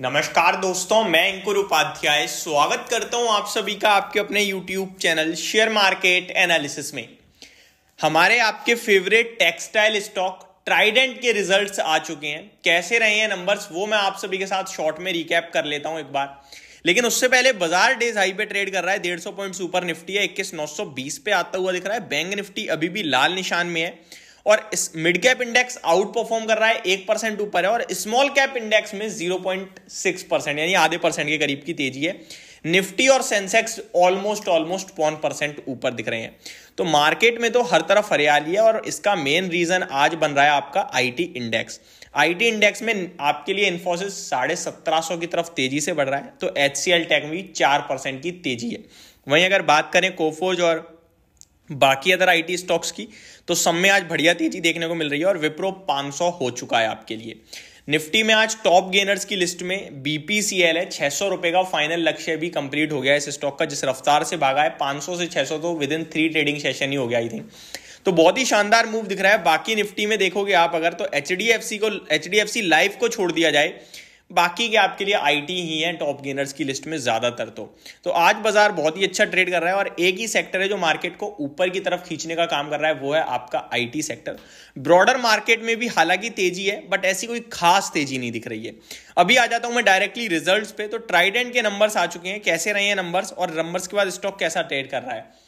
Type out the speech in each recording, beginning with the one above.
नमस्कार दोस्तों मैं अंकुर उपाध्याय स्वागत करता हूं आप सभी का आपके अपने YouTube channel share market analysis में हमारे आपके फेवरेट टेक्सटाइल स्टॉक ट्राइडेंट के रिजल्ट्स आ चुके हैं कैसे रहे हैं नंबर्स वो मैं आप सभी के साथ शॉर्ट में रिकैप कर लेता हूं एक बार लेकिन उससे पहले बाजार डेज हाई पे ट्रेड कर रहा है डेढ़ सौ पॉइंट ऊपर निफ्टी है इक्कीस नौ सौ बीस पे आता हुआ दिख रहा है बैंक निफ्टी अभी भी लाल निशान में है और इस mid cap index outperform कर रहा है एक परसेंट ऊपर है और स्मॉल कैप इंडेक्स में जीरो पॉइंट सिक्स परसेंट यानी आधे परसेंट के करीब की तेजी है निफ्टी और सेंसेक्स ऑलमोस्ट ऑलमोस्ट पौन परसेंट ऊपर दिख रहे हैं तो मार्केट में तो हर तरफ हरियाली है और इसका मेन रीजन आज बन रहा है आपका आईटी इंडेक्स आईटी इंडेक्स में आपके लिए इन्फोसिस साढ़े सत्रह सौ की तरफ तेजी से बढ़ रहा है तो एच सी एल टेक में चार परसेंट की तेजी है वहीं अगर बात करें कोफोज और बाकी अदर आईटी स्टॉक्स की तो सब में आज बढ़िया तेजी देखने को मिल रही है और विप्रो 500 हो चुका है आपके लिए निफ्टी में आज टॉप गेनर्स की लिस्ट में बीपीसीएल है छह सौ रुपए का फाइनल लक्ष्य भी कंप्लीट हो गया है इस स्टॉक का जिस रफ्तार से भागा है 500 से 600 तो within three trading session ही हो गया आई थिंक तो बहुत ही शानदार मूव दिख रहा है बाकी निफ्टी में देखोगे आप अगर तो एच को एच लाइफ को छोड़ दिया जाए बाकी के आपके लिए आईटी ही है टॉप गेनर्स की लिस्ट में ज़्यादातर तो तो आज बाजार बहुत ही अच्छा ट्रेड कर रहा है और एक ही सेक्टर है जो मार्केट को ऊपर की तरफ खींचने का काम कर रहा है वो है आपका आईटी सेक्टर ब्रॉडर मार्केट में भी हालांकि तेजी है बट ऐसी कोई खास तेजी नहीं दिख रही है अभी आ जाता हूं मैं डायरेक्टली रिजल्ट पे तो ट्राइडेंट के नंबर्स आ चुके हैं कैसे रहे हैं नंबर्स और नंबर्स के बाद स्टॉक कैसा ट्रेड कर रहा है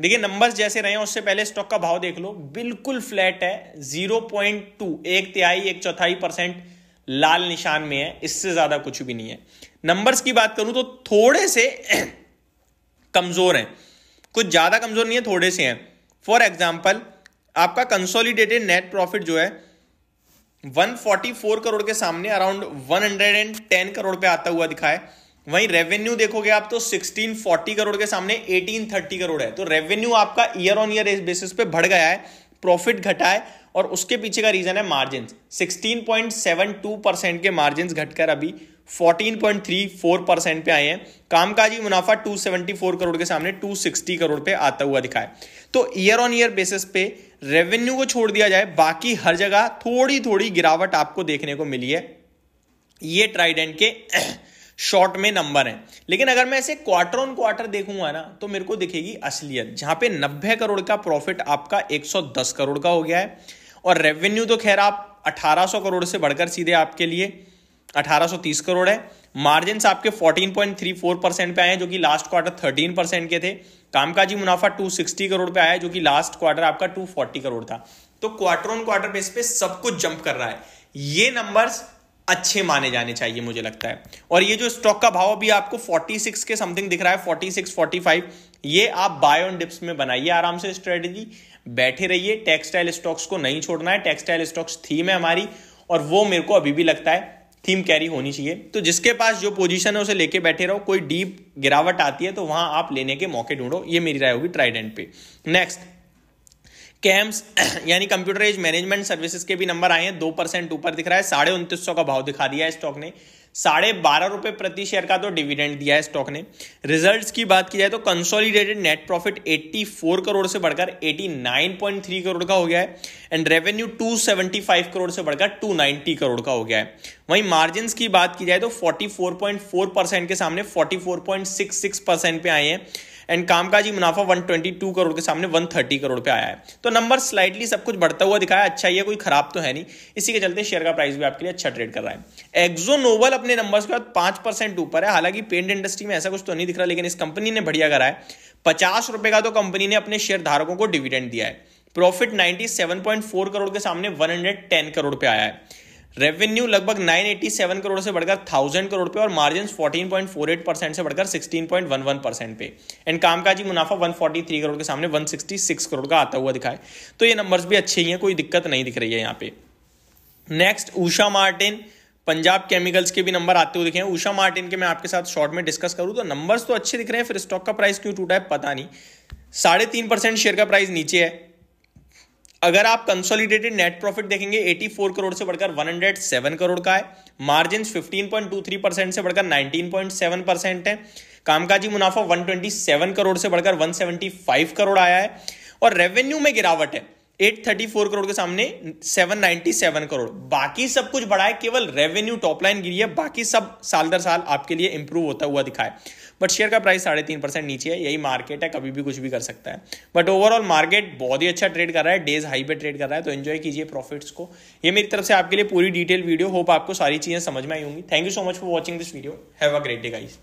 देखिए नंबर्स जैसे रहे हैं उससे पहले स्टॉक का भाव देख लो बिल्कुल फ्लैट है जीरो पॉइंट टू एक तिहाई एक चौथाई परसेंट लाल निशान में है इससे ज्यादा कुछ भी नहीं है नंबर्स की बात करूं तो थोड़े से कमजोर हैं कुछ ज्यादा कमजोर नहीं है थोड़े से हैं फॉर एग्जाम्पल आपका कंसोलिडेटेड नेट प्रॉफिट जो है 144 करोड़ के सामने अराउंड 110 करोड़ पे आता हुआ दिखा है वहीं रेवेन्यू देखोगे आप तो 1640 करोड़ के सामने 1830 करोड़ है तो रेवेन्यू आपका ईयर ऑन ईयर बेसिस पे बढ़ गया है प्रॉफिट घटाए और उसके पीछे का रीजन है मार्जिन 16.72 परसेंट के मार्जिन घटकर अभी 14.34 परसेंट पे आए हैं कामकाजी मुनाफा 274 करोड़ के सामने 260 करोड़ पे आता हुआ दिखाए तो ईयर ऑन ईयर बेसिस पे रेवेन्यू को छोड़ दिया जाए बाकी हर जगह थोड़ी थोड़ी गिरावट आपको देखने को मिली है ये ट्राइडेंट के शॉर्ट में नंबर हैं लेकिन अगर मैं ऐसे क्वार्टर ऑन क्वार्टर देखूंगा ना तो मेरे को दिखेगी असलियत जहां पे 90 करोड़ का प्रॉफिट आपका 110 करोड़ का हो गया है और रेवेन्यू तो खैर आप 1800 करोड़ से बढ़कर सीधे आपके लिए 1830 करोड़ है मार्जिन आपके 14.34 परसेंट पे आए हैं जो कि लास्ट क्वार्टर 13 परसेंट के थे कामकाजी मुनाफा 260 करोड़ पे आया है जो कि लास्ट क्वार्टर आपका 240 करोड़ था तो क्वार्टर ऑन क्वार्टर बेस पे सब कुछ जंप कर रहा है ये नंबर्स अच्छे माने जाने चाहिए मुझे लगता है और ये जो स्टॉक का भाव अभी आपको 46 के समथिंग दिख रहा है 46 45 ये आप बाय ऑन डिप्स में बनाइए आराम से स्ट्रेटेजी बैठे रहिए टेक्सटाइल स्टॉक्स को नहीं छोड़ना है टेक्सटाइल स्टॉक्स थीम है हमारी और वो मेरे को अभी भी लगता है थीम कैरी होनी चाहिए तो जिसके पास जो पोजीशन है उसे लेके बैठे रहो कोई डीप गिरावट आती है तो वहां आप लेने के मौके ढूंढो ये मेरी राय होगी ट्राइडेंट पे नेक्स्ट कैम्स यानी कंप्यूटराइज मैनेजमेंट सर्विसेज के भी नंबर आए हैं दो परसेंट ऊपर दिख रहा है साढ़े उनतीस सौ का भाव दिखा दिया है स्टॉक ने साढ़े बारह रुपए प्रति शेयर का तो डिविडेंड दिया है स्टॉक ने रिजल्ट्स की बात की जाए तो कंसोलिडेटेड नेट प्रॉफिट 84 करोड़ से बढ़कर 89.3 करोड़ का हो गया है एंड रेवेन्यू 275 करोड़ से बढ़कर 290 करोड़ का हो गया है वहीं मार्जिन की बात की जाए तो 44.4 परसेंट के सामने 44.66 परसेंट पे आए हैं एंड कामकाजी मुनाफा 122 करोड़ के सामने 130 करोड़ पे आया है तो नंबर स्लाइटली सब कुछ बढ़ता हुआ दिखाया अच्छा ही है कोई खराब तो है नहीं इसी के चलते शेयर का प्राइस भी आपके लिए अच्छा ट्रेड कर रहा है एक्जो नोबल अपने नंबर्स के बाद पांच परसेंट ऊपर है हालांकि पेंट इंडस्ट्री में ऐसा कुछ तो नहीं दिख रहा लेकिन इस कंपनी ने बढ़िया करा है पचास रुपए का तो कंपनी ने अपने शेयर धारकों को डिविडेंड दिया है प्रॉफिट 97.4 करोड़ के सामने 110 करोड़ पे आया है रेवेन्यू लगभग 987 करोड़ से बढ़कर 1000 करोड़ पे और मार्जिन 14.48 परसेंट से बढ़कर 16.11 परसेंट पे एंड कामकाजी मुनाफा 143 करोड़ के सामने 166 करोड़ का आता हुआ दिखा है तो ये नंबर्स भी अच्छे ही हैं कोई दिक्कत नहीं दिख रही है यहाँ पे next Usha Martin Punjab chemicals के भी नंबर आते हुए दिखे हैं उषा मार्टिन के मैं आपके साथ शॉर्ट में डिस्कस करूँ तो नंबर्स तो अच्छे दिख रहे हैं फिर स्टॉक का प्राइस क्यों टूटा है पता नहीं साढ़े तीन परसेंट शेयर का प्राइस नीचे है अगर आप कंसोलिडेटेड नेट प्रॉफिट देखेंगे 84 करोड़ से बढ़कर 107 करोड़ का है मार्जिन 15.23 परसेंट से बढ़कर 19.7 परसेंट है कामकाजी मुनाफा 127 करोड़ से बढ़कर 175 करोड़ आया है और रेवेन्यू में गिरावट है 834 करोड़ के सामने 797 करोड़ बाकी सब कुछ बढ़ा है केवल रेवेन्यू टॉप लाइन गिरी है बाकी सब साल दर साल आपके लिए इंप्रूव होता हुआ है बट शेयर का प्राइस साढ़े तीन परसेंट नीचे है यही मार्केट है कभी भी कुछ भी कर सकता है बट ओवरऑल मार्केट बहुत ही अच्छा ट्रेड कर रहा है डेज हाई पे ट्रेड कर रहा है तो एंजॉय कीजिए प्रॉफिट्स को ये मेरी तरफ से आपके लिए पूरी डिटेल वीडियो होप आपको सारी चीज़ें समझ में आई होंगी thank you so much for watching this video have a great day guys